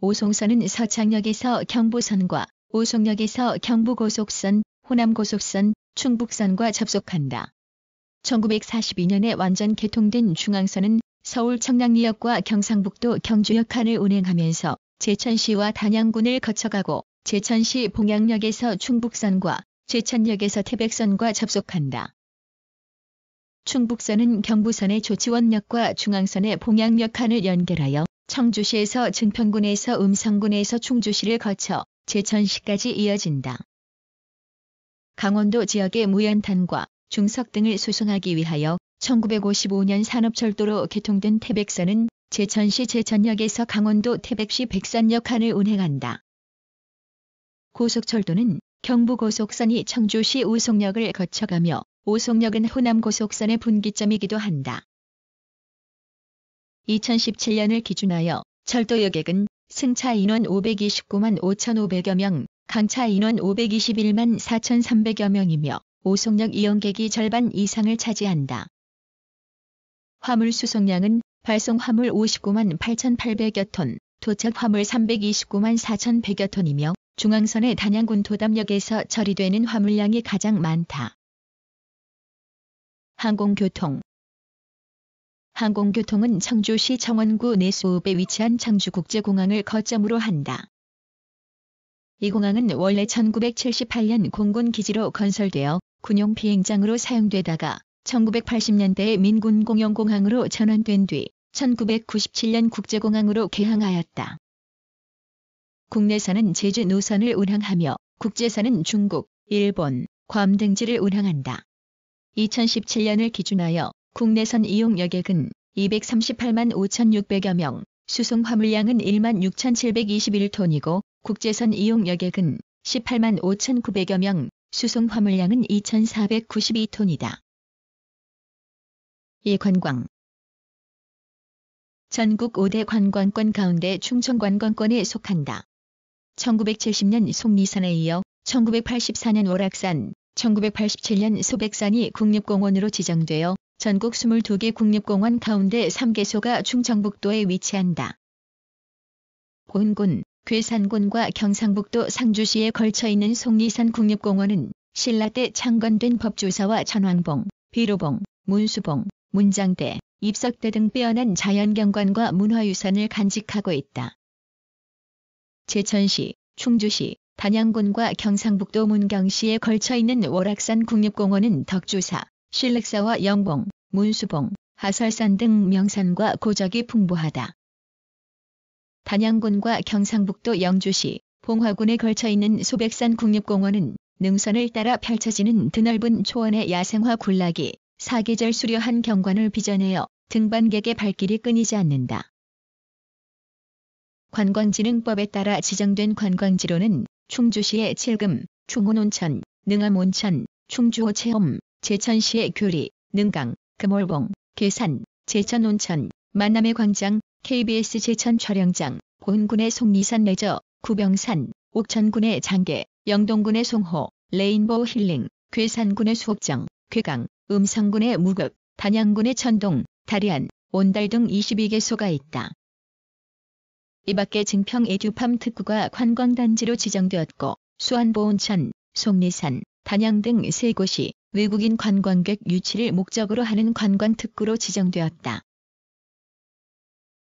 오송선은 서창역에서 경부선과 오송역에서 경부고속선, 호남고속선 충북선과 접속한다. 1942년에 완전 개통된 중앙선은 서울 청량리역과 경상북도 경주역 한을 운행하면서 제천시와 단양군을 거쳐가고 제천시 봉양역에서 충북선과 제천역에서 태백선과 접속한다. 충북선은 경부선의 조치원역과 중앙선의 봉양역 한을 연결하여 청주시에서 증평군에서 음성군에서 충주시를 거쳐 제천시까지 이어진다. 강원도 지역의 무연탄과 중석 등을 수송하기 위하여 1955년 산업철도로 개통된 태백선은 제천시 제천역에서 강원도 태백시 백산역 칸을 운행한다. 고속철도는 경부고속선이 청주시 우송역을 거쳐가며 우송역은 호남고속선의 분기점이기도 한다. 2017년을 기준하여 철도 여객은 승차 인원 529만 5,500여 명, 강차 인원 521만 4,300여 명이며 오송역 이용객이 절반 이상을 차지한다. 화물 수송량은 발송 화물 59만 8,800여 톤, 도착 화물 329만 4,100여 톤이며 중앙선의 단양군 도담역에서 처리되는 화물량이 가장 많다. 항공교통 항공교통은 청주시 청원구 내수읍에 위치한 청주국제공항을 거점으로 한다. 이 공항은 원래 1978년 공군 기지로 건설되어 군용 비행장으로 사용되다가 1980년대에 민군 공용공항으로 전환된 뒤 1997년 국제공항으로 개항하였다. 국내선은 제주 노선을 운항하며 국제선은 중국, 일본, 괌 등지를 운항한다. 2017년을 기준하여 국내선 이용 여객은 238만 5,600여 명, 수송 화물량은 1만 6,721톤이고 국제선 이용 여객은 18만 5,900여 명, 수송 화물량은 2,492톤이다. 예관광 전국 5대 관광권 가운데 충청관광권에 속한다. 1970년 속리산에 이어 1984년 오락산, 1987년 소백산이 국립공원으로 지정되어 전국 22개 국립공원 가운데 3개소가 충청북도에 위치한다. 보은군 괴산군과 경상북도 상주시에 걸쳐 있는 속리산 국립공원은 신라 때 창건된 법주사와 전왕봉, 비로봉, 문수봉, 문장대, 입석대 등 빼어난 자연경관과 문화유산을 간직하고 있다. 제천시, 충주시, 단양군과 경상북도 문경시에 걸쳐 있는 월악산 국립공원은 덕주사, 신륵사와 영봉, 문수봉, 하설산 등 명산과 고적이 풍부하다. 단양군과 경상북도 영주시, 봉화군에 걸쳐 있는 소백산 국립공원은 능선을 따라 펼쳐지는 드넓은 초원의 야생화 군락이 사계절 수려한 경관을 빚어내어 등반객의 발길이 끊이지 않는다. 관광진흥법에 따라 지정된 관광지로는 충주시의 칠금, 충운온천 능암온천, 충주호체험, 제천시의 교리, 능강, 금월봉, 계산, 제천온천, 만남의 광장, KBS 제천 촬영장, 고흥군의 속리산 레저, 구병산, 옥천군의 장계, 영동군의 송호, 레인보우 힐링, 괴산군의 수옥장, 괴강, 음성군의 무극, 단양군의 천동, 다리안, 온달 등 22개소가 있다. 이 밖에 증평 에듀팜 특구가 관광단지로 지정되었고 수안보온천, 속리산, 단양 등 3곳이 외국인 관광객 유치를 목적으로 하는 관광특구로 지정되었다.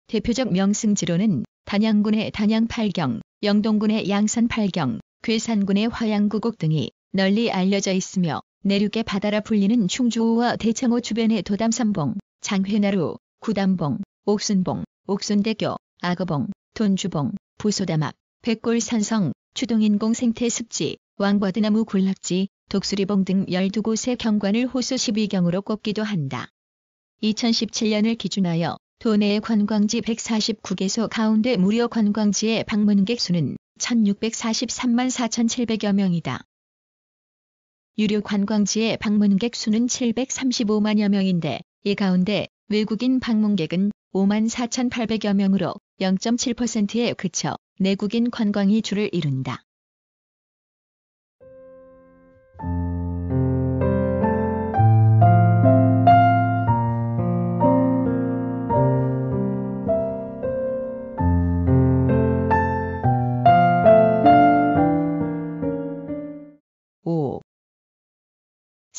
대표적 명승지로는 단양군의 단양 8경, 영동군의 양산 8경, 괴산군의 화양구곡 등이 널리 알려져 있으며 내륙의 바다라 불리는 충주호와 대창호 주변의 도담산봉, 장회나루, 구담봉, 옥순봉, 옥순대교, 악어봉, 돈주봉, 부소담악, 백골산성, 추동인공 생태습지, 왕버드나무 군락지, 독수리봉 등 12곳의 경관을 호수 12경으로 꼽기도 한다. 2017년을 기준하여 도내 관광지 149개소 가운데 무료 관광지의 방문객 수는 1643만 4700여 명이다. 유료 관광지의 방문객 수는 735만여 명인데 이 가운데 외국인 방문객은 5만 4,800여 명으로 0.7%에 그쳐 내국인 관광이 주를 이룬다.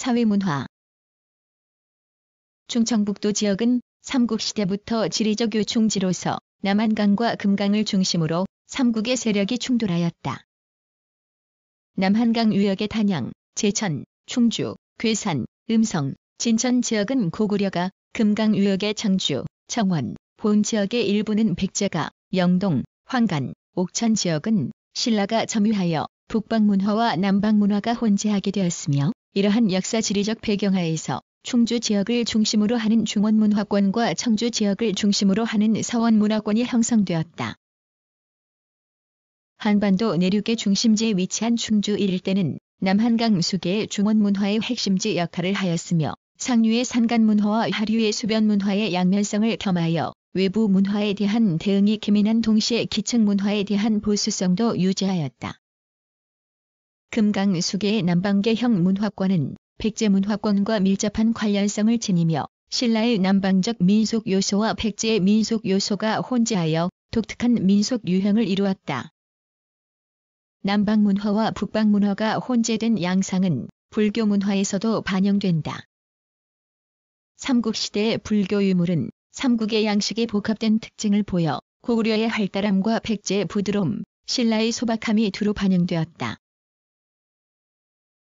사회문화 충청북도 지역은 삼국시대부터 지리적 요충지로서 남한강과 금강을 중심으로 삼국의 세력이 충돌하였다. 남한강 유역의 단양, 제천, 충주, 괴산, 음성, 진천 지역은 고구려가, 금강 유역의 장주, 청원, 본 지역의 일부는 백제가, 영동, 황간, 옥천 지역은 신라가 점유하여 북방문화와 남방문화가 혼재하게 되었으며 이러한 역사 지리적 배경하에서 충주 지역을 중심으로 하는 중원문화권과 청주 지역을 중심으로 하는 서원문화권이 형성되었다. 한반도 내륙의 중심지에 위치한 충주 일대는 남한강 수계의 중원문화의 핵심지 역할을 하였으며 상류의 산간문화와 하류의 수변문화의 양면성을 겸하여 외부 문화에 대한 대응이 기민한 동시에 기층 문화에 대한 보수성도 유지하였다. 금강수계 남방계형 문화권은 백제문화권과 밀접한 관련성을 지니며 신라의 남방적 민속 요소와 백제의 민속 요소가 혼재하여 독특한 민속 유형을 이루었다. 남방 문화와 북방 문화가 혼재된 양상은 불교 문화에서도 반영된다. 삼국시대 의 불교 유물은 삼국의 양식에 복합된 특징을 보여 고구려의 활달함과 백제의 부드러움, 신라의 소박함이 두루 반영되었다.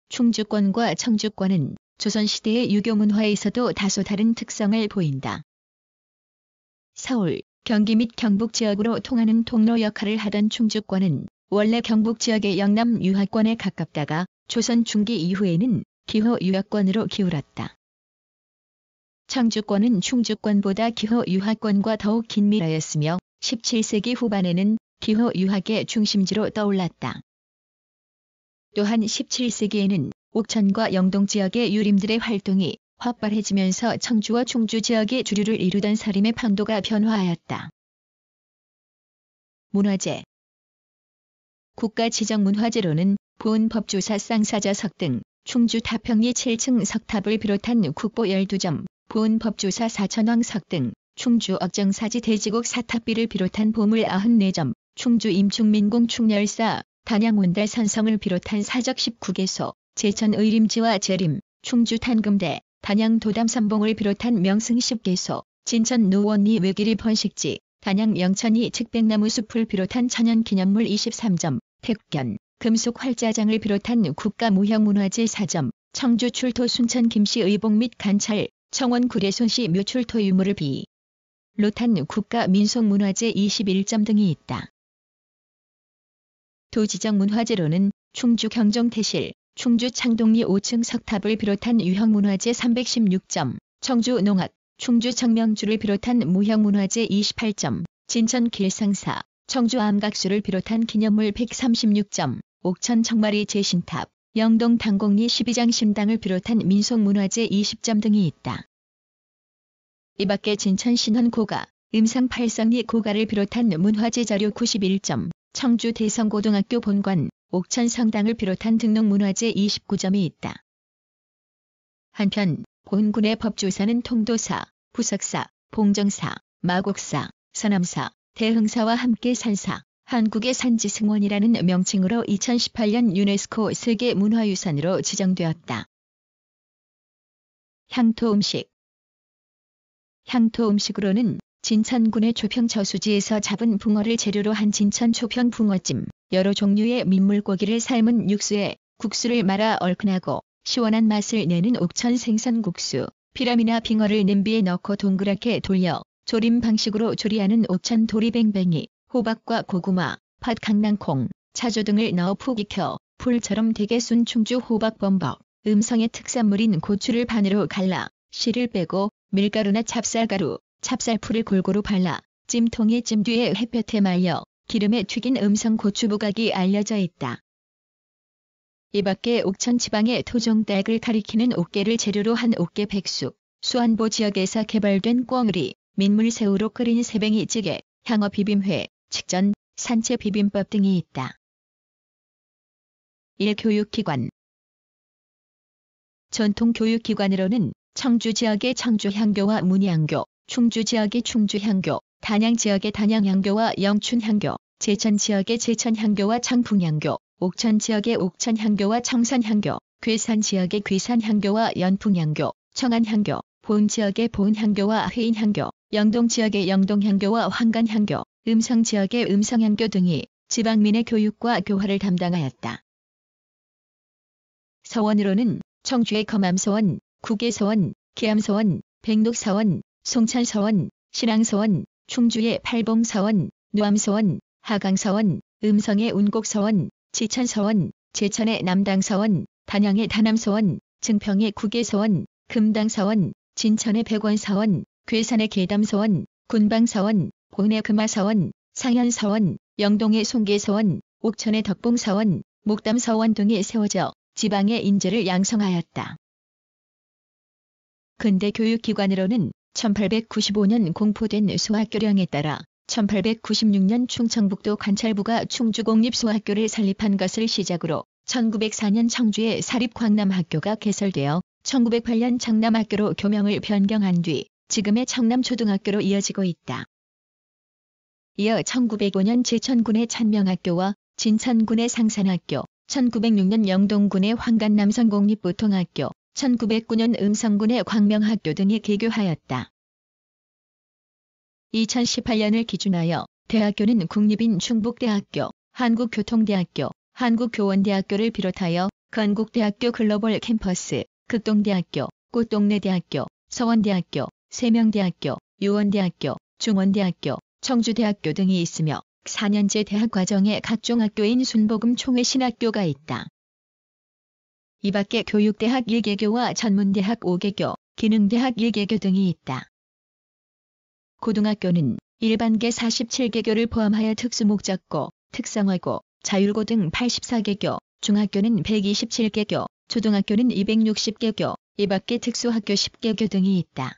충주권과 청주권은 조선시대의 유교문화에서도 다소 다른 특성을 보인다. 서울, 경기 및 경북 지역으로 통하는 통로 역할을 하던 충주권은 원래 경북 지역의 영남 유학권에 가깝다가 조선 중기 이후에는 기호 유학권으로 기울었다. 청주권은 충주권보다 기호 유학권과 더욱 긴밀하였으며 17세기 후반에는 기호 유학의 중심지로 떠올랐다. 또한 17세기에는 옥천과 영동 지역의 유림들의 활동이 활발해지면서 청주와 충주 지역의 주류를 이루던 사림의 판도가 변화하였다. 문화재 국가지정문화재로는 보은법조사 쌍사자석 등 충주 타평리 7층 석탑을 비롯한 국보 12점, 보은법조사 사천왕석 등 충주 억정사지 대지국 사탑비를 비롯한 보물 94점, 충주 임충민공 충렬사, 단양 온달 산성을 비롯한 사적 19개소, 제천 의림지와 재림, 충주 탄금대, 단양 도담 삼봉을 비롯한 명승 10개소, 진천 노원리 외길이 번식지, 단양 영천이 측백나무 숲을 비롯한 천연기념물 23점, 택견, 금속 활자장을 비롯한 국가무형문화재 4점, 청주 출토 순천 김씨 의복 및 관찰, 청원 구례손씨 묘출토 유물을 비. 로탄 국가민속문화재 21점 등이 있다. 도지적 문화재로는 충주 경정태실, 충주 창동리 5층 석탑을 비롯한 유형문화재 316점, 청주 농악, 충주 청명주를 비롯한 무형문화재 28점, 진천 길상사, 청주 암각수를 비롯한 기념물 136점, 옥천 청마리 제신탑, 영동 당곡리 12장 신당을 비롯한 민속문화재 20점 등이 있다. 이 밖에 진천 신헌 고가, 음상 팔성리 고가를 비롯한 문화재 자료 91점, 청주 대성고등학교 본관 옥천성당을 비롯한 등록문화재 29점이 있다. 한편 본군의 법조사는 통도사, 부석사, 봉정사, 마곡사, 서남사, 대흥사와 함께 산사, 한국의 산지 승원이라는 명칭으로 2018년 유네스코 세계문화유산으로 지정되었다. 향토 음식 향토 음식으로는 진천군의 초평 저수지에서 잡은 붕어를 재료로 한 진천 초평 붕어찜, 여러 종류의 민물고기를 삶은 육수에 국수를 말아 얼큰하고 시원한 맛을 내는 옥천 생선 국수, 피라미나 빙어를 냄비에 넣고 동그랗게 돌려 조림 방식으로 조리하는 옥천 도리뱅뱅이, 호박과 고구마, 팥 강낭콩, 차조 등을 넣어 푹 익혀 풀처럼 되게 순 충주 호박 범벅, 음성의 특산물인 고추를 반으로 갈라 씨를 빼고 밀가루나 찹쌀가루, 찹쌀풀을 골고루 발라 찜통에 찜 뒤에 햇볕에 말려 기름에 튀긴 음성 고추 부각이 알려져 있다. 이 밖에 옥천 지방의 토종 닭을 가리키는 옥계를 재료로 한옥계백숙 수안보 지역에서 개발된 꿩우리 민물새우로 끓인 새뱅이 찌개, 향어 비빔회, 직전, 산채 비빔밥 등이 있다. 1. 교육기관 전통교육기관으로는 청주 지역의 청주향교와 문양교, 충주 지역의 충주향교, 단양 지역의 단양향교와 영춘향교, 제천 지역의 제천향교와 창풍향교, 옥천 지역의 옥천향교와 청산향교, 괴산 지역의 괴산향교와 연풍향교, 청안향교, 본 지역의 본향교와 회인향교, 영동 지역의 영동향교와 황간향교, 음성 지역의 음성향교 등이 지방민의 교육과 교화를 담당하였다. 서원으로는 청주의 검암서원, 국외서원, 계암서원, 백록서원, 송찬서원 신앙서원, 충주의 팔봉서원, 누암서원, 하강서원, 음성의 운곡서원, 지천서원, 제천의 남당서원, 단양의 다남서원, 증평의 국외서원, 금당서원, 진천의 백원서원, 괴산의 계담서원, 군방서원, 본의 금화서원, 상현서원, 영동의 송계서원, 옥천의 덕봉서원, 목담서원 등이 세워져 지방의 인재를 양성하였다. 근대 교육기관으로는 1895년 공포된 수학교령에 따라 1896년 충청북도 관찰부가 충주공립수학교를 설립한 것을 시작으로 1904년 청주의 사립광남학교가 개설되어 1908년 청남학교로 교명을 변경한 뒤 지금의 청남초등학교로 이어지고 있다. 이어 1905년 제천군의 찬명학교와 진천군의 상산학교, 1906년 영동군의 황간남성공립보통학교, 1909년 음성군의 광명학교 등이 개교하였다. 2018년을 기준하여 대학교는 국립인 충북대학교, 한국교통대학교, 한국교원대학교를 비롯하여 건국대학교 글로벌 캠퍼스, 극동대학교, 꽃동네대학교, 서원대학교, 세명대학교, 유원대학교, 중원대학교, 청주대학교 등이 있으며 4년제 대학 과정에 각종 학교인 순복음 총회 신학교가 있다. 이 밖에 교육대학 1개교와 전문대학 5개교, 기능대학 1개교 등이 있다. 고등학교는 일반계 47개교를 포함하여 특수목적고, 특성화고, 자율고 등 84개교, 중학교는 127개교, 초등학교는 260개교, 이 밖에 특수학교 10개교 등이 있다.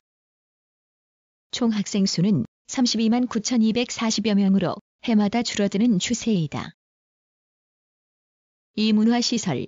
총 학생 수는 32만 9,240여 명으로 해마다 줄어드는 추세이다. 이 문화시설,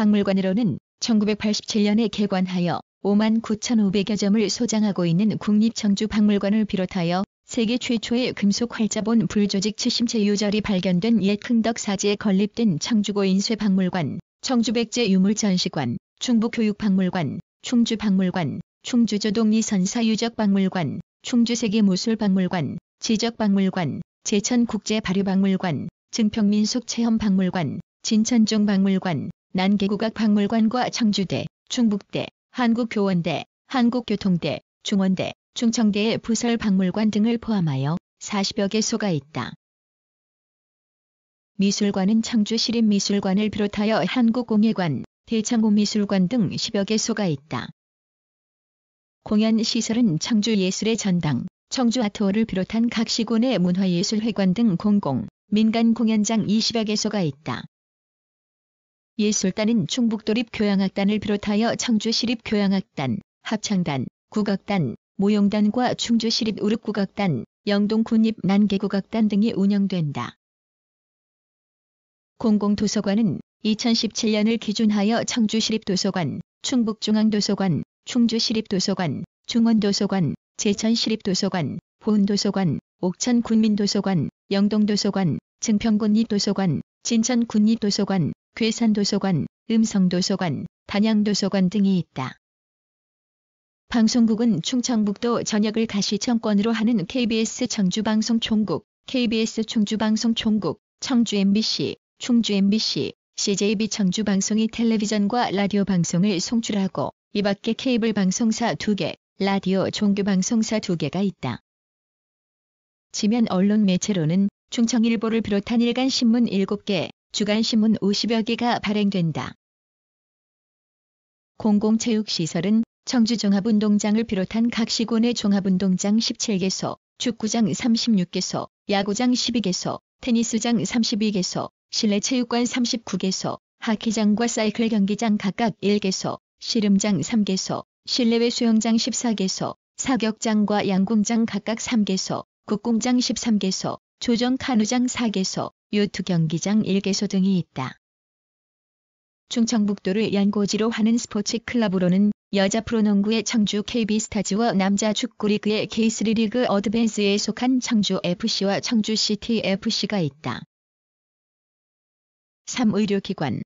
박물관으로는 1987년에 개관하여 5만 9,500여 점을 소장하고 있는 국립청주박물관을 비롯하여 세계 최초의 금속 활자본 불조직 채심체 유절이 발견된 옛 흥덕사지에 건립된 청주고 인쇄박물관, 청주백제 유물전시관, 충북교육박물관, 충주박물관, 충주조동리 선사 유적박물관, 충주세계 무술박물관, 지적박물관, 제천국제발효박물관, 증평민속체험박물관, 진천종박물관, 난개국악 박물관과 청주대, 충북대, 한국교원대, 한국교통대, 중원대, 충청대의 부설 박물관 등을 포함하여 40여 개소가 있다. 미술관은 청주 시립미술관을 비롯하여 한국공예관, 대창공미술관 등 10여 개소가 있다. 공연 시설은 청주 예술의 전당, 청주 아트홀을 비롯한 각 시군의 문화예술회관 등 공공, 민간 공연장 20여 개소가 있다. 예술단은 충북도립교향악단을 비롯하여 청주시립교향악단, 합창단, 국악단, 모용단과 충주시립 우륵국악단, 영동군립난개국악단 등이 운영된다. 공공도서관은 2017년을 기준하여 청주시립도서관, 충북중앙도서관, 충주시립도서관, 중원도서관, 제천시립도서관, 보은도서관, 옥천군민도서관, 영동도서관, 증평군립도서관, 진천군립도서관, 괴산도서관, 음성도서관, 단양도서관 등이 있다. 방송국은 충청북도 전역을 가시청권으로 하는 KBS 청주방송총국, KBS 충주방송총국, 청주 MBC, 충주 MBC, CJB 청주방송이 텔레비전과 라디오 방송을 송출하고 이 밖에 케이블 방송사 2개, 라디오 종교 방송사 2개가 있다. 지면 언론 매체로는 충청일보를 비롯한 일간 신문 7개, 주간신문 50여 개가 발행된다. 공공체육시설은 청주종합운동장을 비롯한 각 시군의 종합운동장 17개소, 축구장 36개소, 야구장 12개소, 테니스장 32개소, 실내체육관 39개소, 하키장과 사이클 경기장 각각 1개소, 씨름장 3개소, 실내외 수영장 14개소, 사격장과 양궁장 각각 3개소, 국공장 13개소, 조정 간우장 4개소, 요투 경기장 1개소 등이 있다. 충청북도를 연고지로 하는 스포츠 클럽으로는 여자 프로농구의 청주 KB스타즈와 남자 축구리그의 K3리그 어드밴스에 속한 청주 FC와 청주 시티 FC가 있다. 3의료기관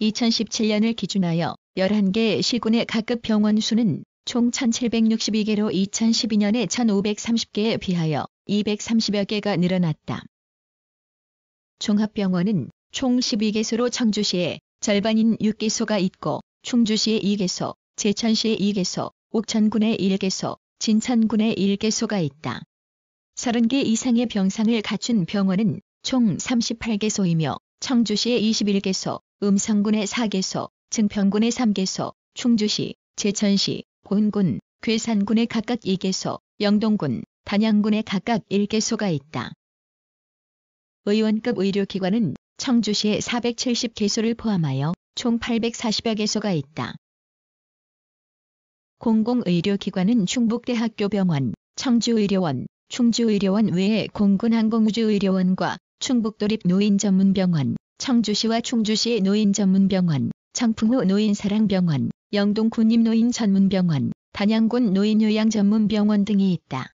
2017년을 기준하여 11개 시군의 각급 병원 수는 총 1,762개로 2012년에 1,530개에 비하여 230여 개가 늘어났다. 종합병원은 총 12개소로 청주시에 절반인 6개소가 있고 충주시에 2개소, 제천시에 2개소, 옥천군에 1개소, 진천군에 1개소가 있다. 30개 이상의 병상을 갖춘 병원은 총 38개소이며 청주시에 21개소, 음성군에 4개소, 증평군에 3개소, 충주시, 제천시, 본군, 괴산군에 각각 2개소, 영동군, 단양군에 각각 1개소가 있다. 의원급 의료기관은 청주시에 470개소를 포함하여 총 840여 개소가 있다. 공공의료기관은 충북대학교 병원, 청주의료원, 충주의료원 외에 공군항공우주의료원과 충북도립노인전문병원, 청주시와 충주시 의 노인전문병원, 청풍호 노인사랑병원, 영동 군립노인 전문병원, 단양군 노인요양전문병원 등이 있다.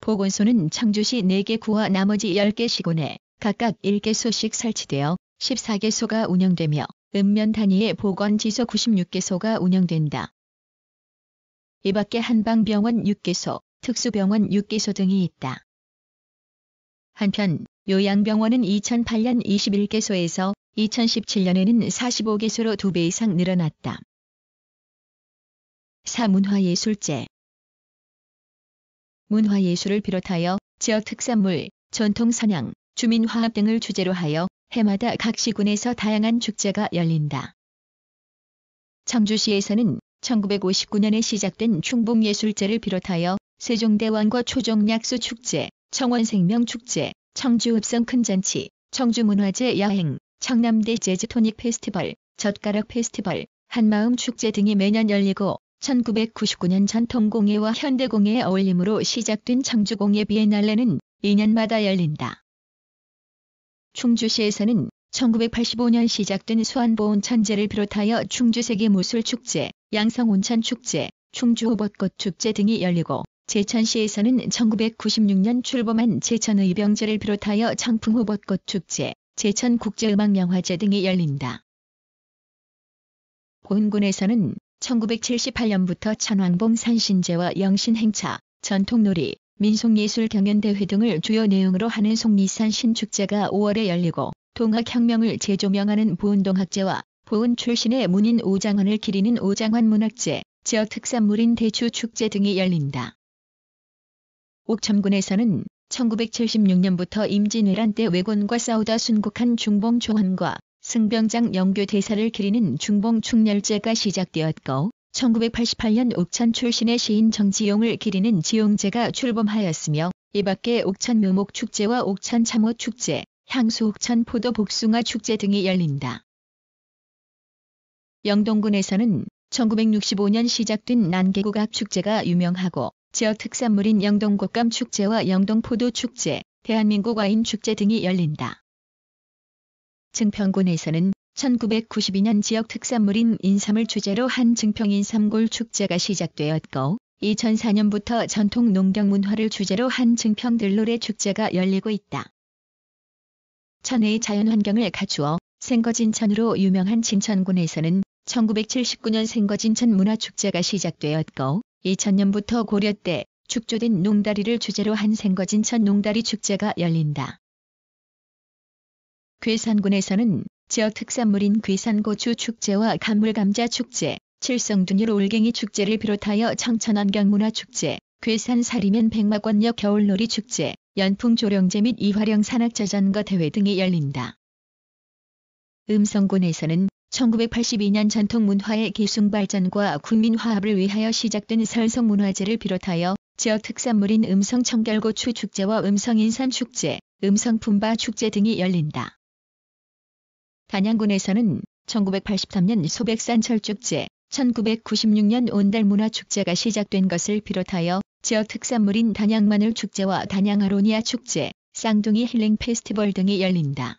보건소는 청주시 4개 구와 나머지 10개 시군에 각각 1개소씩 설치되어 14개소가 운영되며 읍면 단위의 보건지소 96개소가 운영된다. 이 밖에 한방병원 6개소, 특수병원 6개소 등이 있다. 한편 요양병원은 2008년 21개소에서 2017년에는 45개소로 2배 이상 늘어났다. 사문화예술제 문화예술을 비롯하여 지역 특산물, 전통선양, 주민화합 등을 주제로 하여 해마다 각 시군에서 다양한 축제가 열린다. 청주시에서는 1959년에 시작된 충북예술제를 비롯하여 세종대왕과 초종약수축제, 청원생명축제, 청주 읍성 큰잔치, 청주문화재여행 청남대 재즈토닉 페스티벌, 젓가락 페스티벌, 한마음 축제 등이 매년 열리고 1999년 전통공예와 현대공예의 어울림으로 시작된 청주공예 비엔날레는 2년마다 열린다. 충주시에서는 1985년 시작된 수안보온천재를 비롯하여 충주세계무술축제, 양성온천축제, 충주호벚꽃축제 등이 열리고 제천시에서는 1996년 출범한 제천의병제를 비롯하여 청풍호벚꽃축제, 제천국제음악영화제 등이 열린다. 본군에서는 1978년부터 천왕봉 산신제와 영신행차, 전통놀이, 민속예술경연대회 등을 주요 내용으로 하는 속리산 신축제가 5월에 열리고 동학혁명을 재조명하는 부운동학제와 보은 출신의 문인 오장헌을 기리는 오장헌 문학제, 지역 특산물인 대추축제 등이 열린다. 옥천군에서는 1976년부터 임진왜란 때 왜군과 싸우다 순국한 중봉 조환과 승병장 영교 대사를 기리는 중봉 충렬제가 시작되었고 1988년 옥천 출신의 시인 정지용을 기리는 지용제가 출범하였으며 이밖에 옥천 묘목 축제와 옥천 참호 축제, 향수 옥천 포도 복숭아 축제 등이 열린다. 영동군에서는 1965년 시작된 난개구각 축제가 유명하고 지역 특산물인 영동곶감 축제와 영동포도 축제, 대한민국 와인 축제 등이 열린다. 증평군에서는 1992년 지역 특산물인 인삼을 주제로 한 증평 인삼골 축제가 시작되었고, 2004년부터 전통 농경 문화를 주제로 한 증평 들로레 축제가 열리고 있다. 천혜의 자연 환경을 갖추어 생거진천으로 유명한 진천군에서는 1979년 생거진천 문화축제가 시작되었고 2000년부터 고려 때 축조된 농다리를 주제로 한 생거진천 농다리 축제가 열린다. 괴산군에서는 지역 특산물인 괴산고추 축제와 간물감자 축제, 칠성둔일 올갱이 축제를 비롯하여 청천안경문화축제, 괴산사리면 백마권역 겨울놀이 축제, 연풍조령제 및 이화령 산악자전거 대회 등이 열린다. 음성군에서는 1982년 전통 문화의 기승 발전과 국민 화합을 위하여 시작된 설성 문화제를 비롯하여 지역 특산물인 음성 청결고추 축제와 음성 인삼 축제, 음성 품바 축제 등이 열린다. 단양군에서는 1983년 소백산 철축제, 1996년 온달 문화 축제가 시작된 것을 비롯하여 지역 특산물인 단양마늘 축제와 단양 아로니아 축제, 쌍둥이 힐링 페스티벌 등이 열린다.